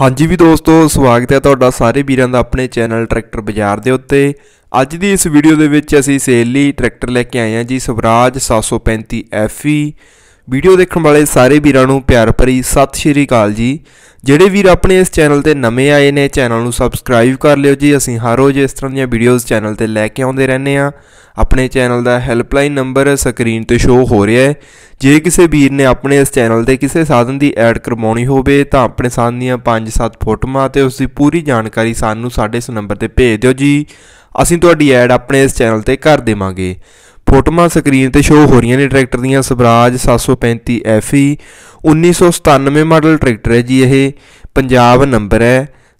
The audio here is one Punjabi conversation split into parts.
ਹਾਂਜੀ ਵੀ ਦੋਸਤੋ ਸਵਾਗਤ ਹੈ ਤੁਹਾਡਾ ਸਾਰੇ ਵੀਰਾਂ ਦਾ ਆਪਣੇ ਚੈਨਲ ਟਰੈਕਟਰ ਬਾਜ਼ਾਰ ਦੇ ਉੱਤੇ ਅੱਜ ਦੀ ਇਸ ਵੀਡੀਓ ਦੇ ਵਿੱਚ ਅਸੀਂ ਸੇਲ ਲਈ ਟਰੈਕਟਰ ਲੈ ਕੇ ਆਏ ਹਾਂ ਜੀ ਸਵਰਾਜ 735 FE ਵੀਡੀਓ ਦੇਖਣ ਵਾਲੇ ਸਾਰੇ ਵੀਰਾਂ ਨੂੰ ਪਿਆਰ ਭਰੀ ਸਤਿ ਸ਼੍ਰੀ ਅਕਾਲ ਜੀ ਜਿਹੜੇ ਵੀਰ ਆਪਣੇ ਇਸ ਚੈਨਲ ਤੇ ਨਵੇਂ ਆਏ ਨੇ ਚੈਨਲ ਨੂੰ ਸਬਸਕ੍ਰਾਈਬ ਕਰ ਲਿਓ ਜੀ ਅਸੀਂ ਹਰ ਰੋਜ਼ ਇਸ ਤਰ੍ਹਾਂ ਦੀਆਂ ਵੀਡੀਓਜ਼ ਚੈਨਲ ਤੇ ਲੈ ਕੇ ਆਉਂਦੇ ਰਹਿੰਦੇ ਆ ਆਪਣੇ ਚੈਨਲ ਦਾ ਹੈਲਪਲਾਈਨ ਨੰਬਰ ਸਕਰੀਨ ਤੇ ਸ਼ੋਅ ਹੋ ਰਿਹਾ ਹੈ ਜੇ ਕਿਸੇ ਵੀਰ ਨੇ ਆਪਣੇ ਇਸ ਚੈਨਲ ਤੇ ਕਿਸੇ ਸਾਧਨ ਦੀ ਐਡ ਕਰਵਾਉਣੀ ਹੋਵੇ ਤਾਂ ਆਪਣੇ ਸਾਧਨ ਦੀਆਂ 5-7 ਫੋਟੋਆਂ ਤੇ ਉਸ ਦੀ ਪੂਰੀ ਜਾਣਕਾਰੀ ਸਾਨੂੰ ਸਾਡੇ ਇਸ ਨੰਬਰ ਤੇ ਭੇਜ ਦਿਓ ਜੀ ਅਸੀਂ ਤੁਹਾਡੀ ਐਡ ਆਪਣੇ ਇਸ ਚੈਨਲ ਤੇ ਕਰ ਦੇਵਾਂਗੇ ਫੋਟੋਆਂ ਸਕਰੀਨ ਤੇ ਸ਼ੋ ਹੋ ਰਹੀਆਂ ਨੇ ਟਰੈਕਟਰ ਦੀਆਂ ਸਵਰਾਜ 735 FE 1997 ਮਾਡਲ ਟਰੈਕਟਰ ਹੈ ਜੀ ਇਹ ਪੰਜਾਬ ਨੰਬਰ ਹੈ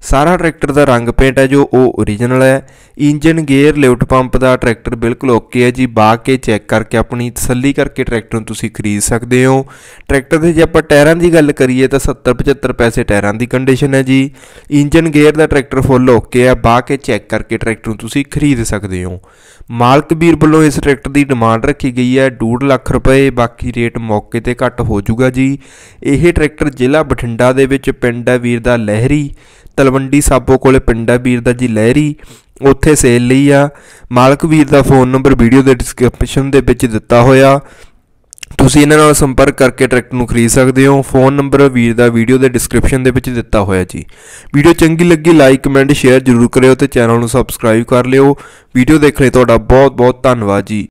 ਸਾਰਾ ਟਰੈਕਟਰ ਦਾ ਰੰਗ ਪੇਂਟ ਹੈ ਜੋ ਉਹ origignal ਹੈ ਇੰਜਨ ਗੇਅਰ ਲਿਫਟ ਪੰਪ ਦਾ ਟਰੈਕਟਰ ਬਿਲਕੁਲ ਓਕੇ ਹੈ ਜੀ ਬਾ ਕੇ ਚੈੱਕ ਕਰਕੇ ਆਪਣੀ ਤਸੱਲੀ ਕਰਕੇ ਟਰੈਕਟਰ ਨੂੰ ਤੁਸੀਂ ਖਰੀਦ ਸਕਦੇ ਹੋ ਟਰੈਕਟਰ ਦੇ ਜੇ ਆਪਾਂ ਟਾਇਰਾਂ ਦੀ ਗੱਲ ਕਰੀਏ ਤਾਂ 70 75 ਪੈਸੇ ਟਾਇਰਾਂ ਦੀ ਕੰਡੀਸ਼ਨ ਹੈ ਜੀ ਇੰਜਨ ਗੇਅਰ ਦਾ ਟਰੈਕਟਰ ਫੁੱਲ ਓਕੇ ਹੈ ਬਾ ਕੇ ਚੈੱਕ ਕਰਕੇ ਟਰੈਕਟਰ ਨੂੰ ਤੁਸੀਂ ਖਰੀਦ ਸਕਦੇ ਹੋ ਮਾਲਕ ਵੀਰ ਵੱਲੋਂ ਇਸ ਟਰੈਕਟਰ ਦੀ ਡਿਮਾਂਡ ਰੱਖੀ ਗਈ ਹੈ 2 ਲੱਖ ਰੁਪਏ ਬਾਕੀ ਰੇਟ ਮੌਕੇ ਤੇ ਘੱਟ ਹੋ ਜਾਊਗਾ ਜੀ ਇਹ ਟਰੈਕਟਰ ਜ਼ਿਲ੍ਹਾ ਬਠਿੰਡਾ ਦੇ ਵਿੱਚ ਪਿੰਡ ਹੈ ਵੀਰ ਦਾ ਲਹਿਰੀ ਤਲਵੰਡੀ ਸਾਬੋ ਕੋਲੇ ਪਿੰਡਾ ਵੀਰ ਦਾ ਜੀ ਲਹਿਰੀ ਉੱਥੇ ਸੇਲ ਲਈ ਆ ਮਾਲਕ ਵੀਰ ਦਾ ਫੋਨ ਨੰਬਰ ਵੀਡੀਓ ਦੇ ਡਿਸਕ੍ਰਿਪਸ਼ਨ ਦੇ ਵਿੱਚ ਦਿੱਤਾ ਹੋਇਆ ਤੁਸੀਂ ਇਹਨਾਂ ਨਾਲ ਸੰਪਰਕ ਕਰਕੇ ਟਰੈਕਟਰ ਨੂੰ ਖਰੀਦ ਸਕਦੇ ਹੋ ਫੋਨ ਨੰਬਰ ਵੀਰ ਦਾ ਵੀਡੀਓ ਦੇ ਡਿਸਕ੍ਰਿਪਸ਼ਨ ਦੇ ਵਿੱਚ ਦਿੱਤਾ ਹੋਇਆ ਜੀ ਵੀਡੀਓ ਚੰਗੀ ਲੱਗੀ ਲਾਈਕ ਕਮੈਂਟ ਸ਼ੇਅਰ ਜ਼ਰੂਰ ਕਰਿਓ ਤੇ ਚੈਨਲ ਨੂੰ ਸਬਸਕ੍ਰਾਈਬ ਕਰ ਲਿਓ ਵੀਡੀਓ ਦੇਖਣ ਲਈ ਤੁਹਾਡਾ ਬਹੁਤ ਬਹੁਤ ਧੰਨਵਾਦ ਜੀ